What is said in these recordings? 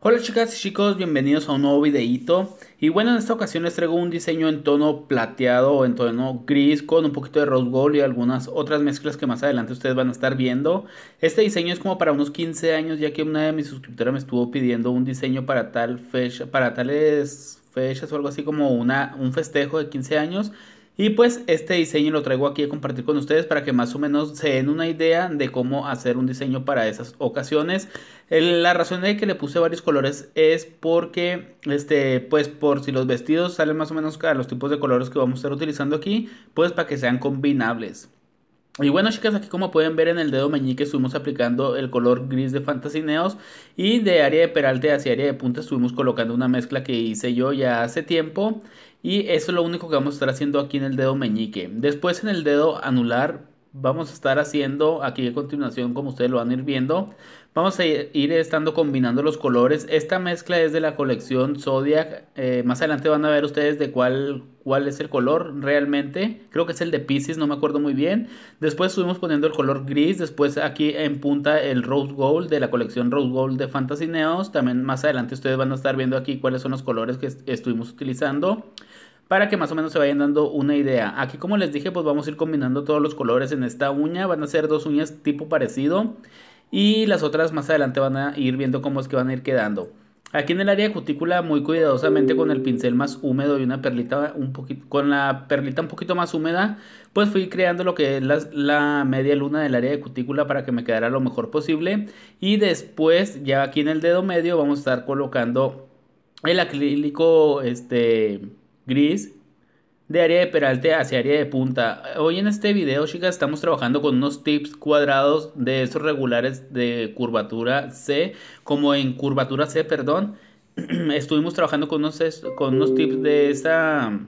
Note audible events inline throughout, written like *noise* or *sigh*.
Hola chicas y chicos, bienvenidos a un nuevo videito Y bueno, en esta ocasión les traigo un diseño en tono plateado o en tono gris con un poquito de rose gold y algunas otras mezclas que más adelante ustedes van a estar viendo Este diseño es como para unos 15 años ya que una de mis suscriptoras me estuvo pidiendo un diseño para tal fecha, para tales fechas o algo así como una, un festejo de 15 años y pues este diseño lo traigo aquí a compartir con ustedes para que más o menos se den una idea de cómo hacer un diseño para esas ocasiones. La razón de que le puse varios colores es porque, este, pues por si los vestidos salen más o menos a los tipos de colores que vamos a estar utilizando aquí, pues para que sean combinables. Y bueno chicas, aquí como pueden ver en el dedo meñique estuvimos aplicando el color gris de Fantasineos y de área de peralte hacia área de punta estuvimos colocando una mezcla que hice yo ya hace tiempo y eso es lo único que vamos a estar haciendo aquí en el dedo meñique. Después en el dedo anular vamos a estar haciendo aquí a continuación, como ustedes lo van a ir viendo, vamos a ir estando combinando los colores. Esta mezcla es de la colección Zodiac. Eh, más adelante van a ver ustedes de cuál, cuál es el color realmente. Creo que es el de Pisces, no me acuerdo muy bien. Después estuvimos poniendo el color gris. Después aquí en punta el Rose Gold de la colección Rose Gold de Fantasy Neos. También más adelante ustedes van a estar viendo aquí cuáles son los colores que estuvimos utilizando para que más o menos se vayan dando una idea. Aquí como les dije, pues vamos a ir combinando todos los colores en esta uña, van a ser dos uñas tipo parecido y las otras más adelante van a ir viendo cómo es que van a ir quedando. Aquí en el área de cutícula muy cuidadosamente con el pincel más húmedo y una perlita un poquito con la perlita un poquito más húmeda, pues fui creando lo que es la, media luna del área de cutícula para que me quedara lo mejor posible y después ya aquí en el dedo medio vamos a estar colocando el acrílico este gris de área de peralte hacia área de punta. Hoy en este video, chicas, estamos trabajando con unos tips cuadrados de esos regulares de curvatura C, como en curvatura C, perdón. *clears throat* Estuvimos trabajando con unos, con tips de esa...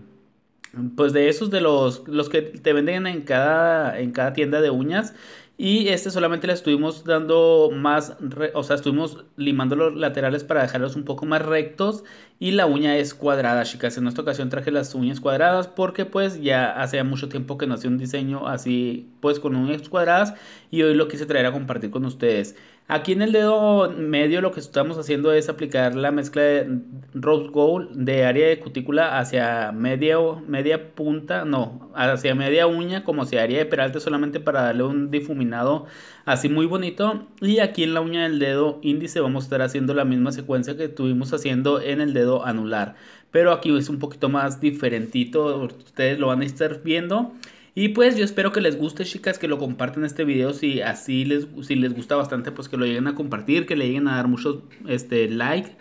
Pues de esos de los, los que te venden en cada, en cada tienda de uñas y este solamente le estuvimos dando más, o sea, estuvimos limando los laterales para dejarlos un poco más rectos. Y la uña es cuadrada, chicas. En esta ocasión traje las uñas cuadradas porque pues ya hacía mucho tiempo que no hacía un diseño así, pues con uñas cuadradas. Y hoy lo quise traer a compartir con ustedes. Aquí en el dedo medio lo que estamos haciendo es aplicar la mezcla de rose gold de área de cutícula hacia media, media punta, no, hacia media uña como si área de peralte solamente para darle un difuminado así muy bonito. Y aquí en la uña del dedo índice vamos a estar haciendo la misma secuencia que estuvimos haciendo en el dedo anular. Pero aquí es un poquito más diferentito, ustedes lo van a estar viendo. Y pues yo espero que les guste, chicas, que lo compartan este video. Si así les, si les gusta bastante, pues que lo lleguen a compartir, que le lleguen a dar muchos este, like.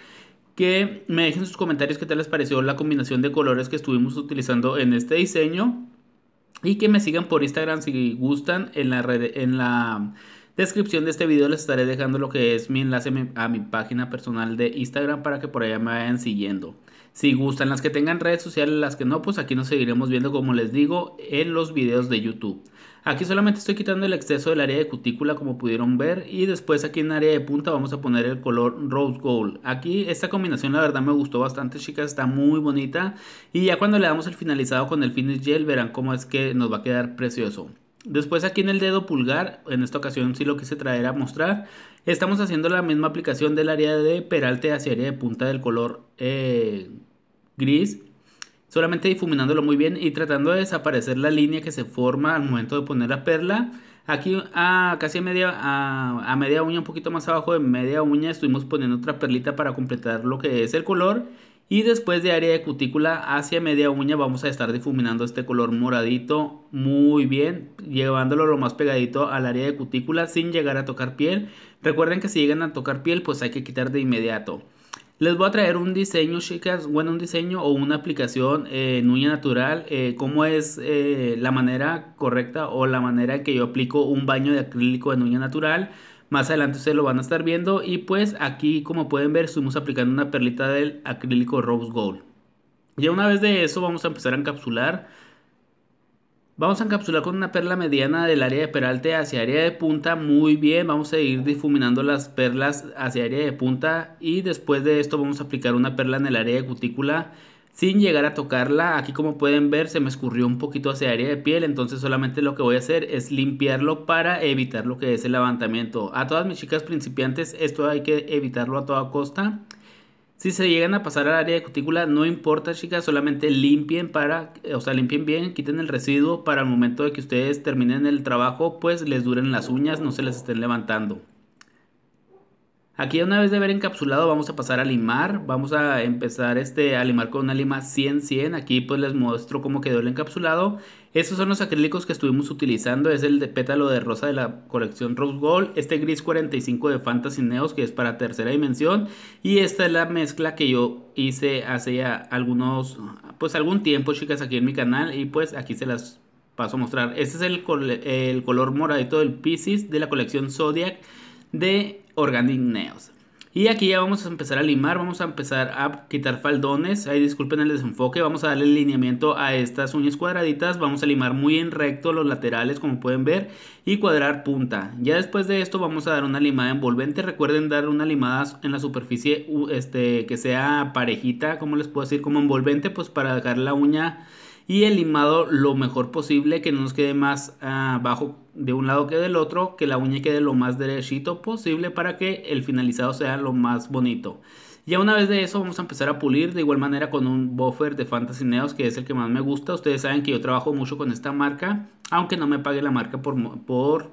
Que me dejen sus comentarios qué tal les pareció la combinación de colores que estuvimos utilizando en este diseño. Y que me sigan por Instagram si gustan. En la, en la descripción de este video les estaré dejando lo que es mi enlace a mi, a mi página personal de Instagram para que por allá me vayan siguiendo. Si gustan las que tengan redes sociales, las que no, pues aquí nos seguiremos viendo como les digo en los videos de YouTube. Aquí solamente estoy quitando el exceso del área de cutícula como pudieron ver y después aquí en área de punta vamos a poner el color Rose Gold. Aquí esta combinación la verdad me gustó bastante chicas, está muy bonita y ya cuando le damos el finalizado con el Finish Gel verán cómo es que nos va a quedar precioso. Después aquí en el dedo pulgar, en esta ocasión sí lo quise traer a mostrar, estamos haciendo la misma aplicación del área de peralte hacia área de punta del color eh, gris, solamente difuminándolo muy bien y tratando de desaparecer la línea que se forma al momento de poner la perla. Aquí a casi media, a, a media uña, un poquito más abajo de media uña, estuvimos poniendo otra perlita para completar lo que es el color. Y después de área de cutícula hacia media uña vamos a estar difuminando este color moradito muy bien, llevándolo lo más pegadito al área de cutícula sin llegar a tocar piel. Recuerden que si llegan a tocar piel pues hay que quitar de inmediato. Les voy a traer un diseño, chicas, bueno, un diseño o una aplicación eh, en uña natural, eh, cómo es eh, la manera correcta o la manera que yo aplico un baño de acrílico en uña natural. Más adelante ustedes lo van a estar viendo y pues aquí como pueden ver estuvimos aplicando una perlita del acrílico Rose Gold. Ya una vez de eso vamos a empezar a encapsular Vamos a encapsular con una perla mediana del área de peralte hacia área de punta. Muy bien, vamos a ir difuminando las perlas hacia área de punta. Y después de esto vamos a aplicar una perla en el área de cutícula sin llegar a tocarla. Aquí como pueden ver se me escurrió un poquito hacia área de piel. Entonces solamente lo que voy a hacer es limpiarlo para evitar lo que es el levantamiento. A todas mis chicas principiantes esto hay que evitarlo a toda costa. Si se llegan a pasar al área de cutícula, no importa, chicas, solamente limpien para, eh, o sea, limpien bien, quiten el residuo para el momento de que ustedes terminen el trabajo, pues les duren las uñas, no se les estén levantando. Aquí una vez de haber encapsulado vamos a pasar a limar, vamos a empezar este, a limar con una lima 100-100, aquí pues les muestro cómo quedó el encapsulado. Estos son los acrílicos que estuvimos utilizando, es el de pétalo de rosa de la colección Rose Gold, este gris 45 de Fantasy Neos que es para tercera dimensión y esta es la mezcla que yo hice hace ya algunos, pues algún tiempo chicas aquí en mi canal y pues aquí se las paso a mostrar. Este es el, el color moradito del Pisces de la colección Zodiac de Organic Y aquí ya vamos a empezar a limar, vamos a empezar a quitar faldones, ahí disculpen el desenfoque, vamos a darle lineamiento a estas uñas cuadraditas, vamos a limar muy en recto los laterales como pueden ver y cuadrar punta. Ya después de esto vamos a dar una limada envolvente, recuerden dar una limada en la superficie este, que sea parejita, como les puedo decir, como envolvente pues para dejar la uña y el limado lo mejor posible, que no nos quede más ah, abajo de un lado que del otro, que la uña quede lo más derechito posible para que el finalizado sea lo más bonito. Ya una vez de eso vamos a empezar a pulir de igual manera con un buffer de Fantasy Neos que es el que más me gusta. Ustedes saben que yo trabajo mucho con esta marca, aunque no me pague la marca por, por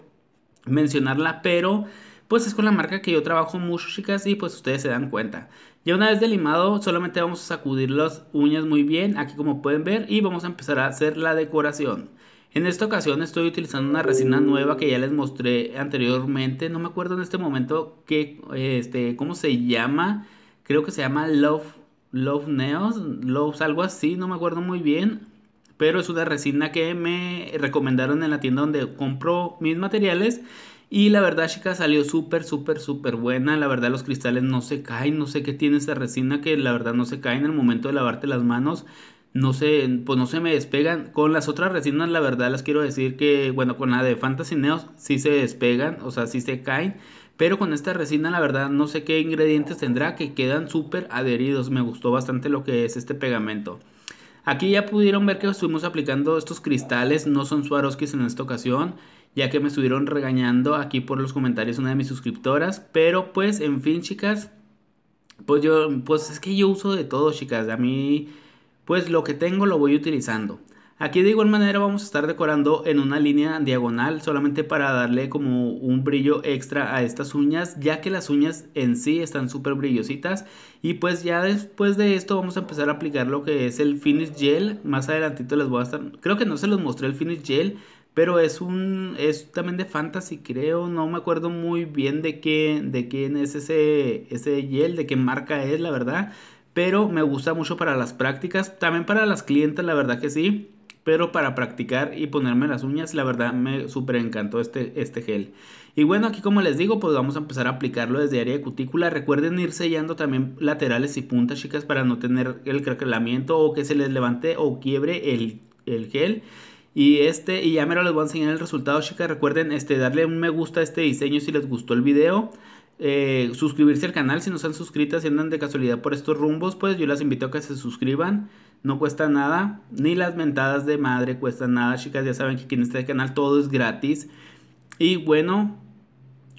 mencionarla, pero pues es con la marca que yo trabajo mucho, chicas, y pues ustedes se dan cuenta. Ya una vez delimado, solamente vamos a sacudir las uñas muy bien, aquí como pueden ver, y vamos a empezar a hacer la decoración. En esta ocasión estoy utilizando una resina nueva que ya les mostré anteriormente, no me acuerdo en este momento que, este, cómo se llama, creo que se llama Love, Love Neos, Love algo así, no me acuerdo muy bien, pero es una resina que me recomendaron en la tienda donde compro mis materiales y la verdad, chicas, salió súper, súper, súper buena. La verdad, los cristales no se caen. No sé qué tiene esta resina que la verdad no se caen el momento de lavarte las manos. No se, pues no se me despegan. Con las otras resinas, la verdad, las quiero decir que, bueno, con la de Fantasy Neos sí se despegan, o sea, sí se caen. Pero con esta resina, la verdad, no sé qué ingredientes tendrá que quedan súper adheridos. Me gustó bastante lo que es este pegamento. Aquí ya pudieron ver que estuvimos aplicando estos cristales, no son Swarovskis en esta ocasión ya que me estuvieron regañando aquí por los comentarios una de mis suscriptoras. Pero pues, en fin, chicas, pues yo, pues es que yo uso de todo, chicas. A mí, pues lo que tengo lo voy utilizando. Aquí de igual manera vamos a estar decorando en una línea diagonal solamente para darle como un brillo extra a estas uñas ya que las uñas en sí están súper brillositas y pues ya después de esto vamos a empezar a aplicar lo que es el finish gel más adelantito les voy a estar creo que no se los mostré el finish gel pero es un. es también de fantasy, creo. No me acuerdo muy bien de qué. de quién es ese. ese gel, de qué marca es, la verdad. Pero me gusta mucho para las prácticas. También para las clientes, la verdad que sí. Pero para practicar y ponerme las uñas, la verdad me súper encantó este, este gel. Y bueno, aquí como les digo, pues vamos a empezar a aplicarlo desde área de cutícula. Recuerden ir sellando también laterales y puntas, chicas, para no tener el craquelamiento o que se les levante o quiebre el, el gel. Y este, y ya mero les voy a enseñar el resultado, chicas. Recuerden este, darle un me gusta a este diseño si les gustó el video. Eh, suscribirse al canal si no están suscritas suscrito, si andan de casualidad por estos rumbos, pues yo las invito a que se suscriban. No cuesta nada, ni las mentadas de madre cuesta nada, chicas. Ya saben que aquí en este canal todo es gratis. Y bueno,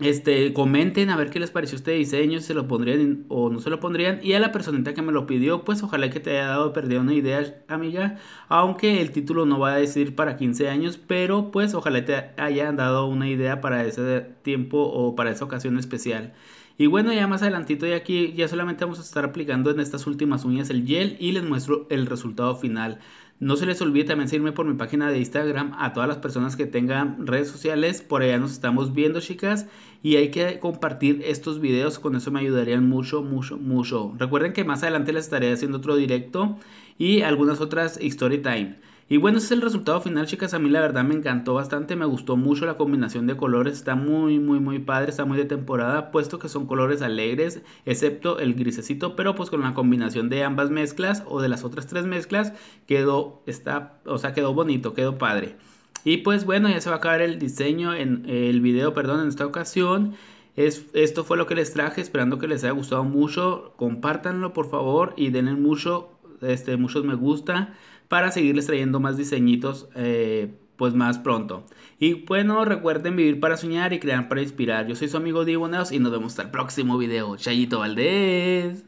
este, comenten a ver qué les pareció este diseño, se lo pondrían o no se lo pondrían. Y a la personita que me lo pidió, pues ojalá que te haya dado perdido una idea, amiga. Aunque el título no va a decir para 15 años, pero pues ojalá te hayan dado una idea para ese tiempo o para esa ocasión especial. Y bueno, ya más adelantito y aquí ya solamente vamos a estar aplicando en estas últimas uñas el gel y les muestro el resultado final. No se les olvide también seguirme por mi página de Instagram a todas las personas que tengan redes sociales. Por allá nos estamos viendo, chicas. Y hay que compartir estos videos. Con eso me ayudarían mucho, mucho, mucho. Recuerden que más adelante les estaré haciendo otro directo y algunas otras story time. Y bueno, ese es el resultado final, chicas. A mí la verdad me encantó bastante, me gustó mucho la combinación de colores. Está muy, muy, muy padre, está muy de temporada, puesto que son colores alegres, excepto el grisecito, pero pues con la combinación de ambas mezclas o de las otras tres mezclas quedó, está, o sea, quedó bonito, quedó padre. Y pues bueno, ya se va a acabar el diseño, en el video, perdón, en esta ocasión. Es, esto fue lo que les traje, esperando que les haya gustado mucho. compartanlo por favor y denle mucho este, muchos me gusta para seguirles trayendo más diseñitos eh, pues más pronto. Y bueno, recuerden vivir para soñar y crear para inspirar. Yo soy su amigo Neos y nos vemos hasta el próximo video. Chayito Valdés.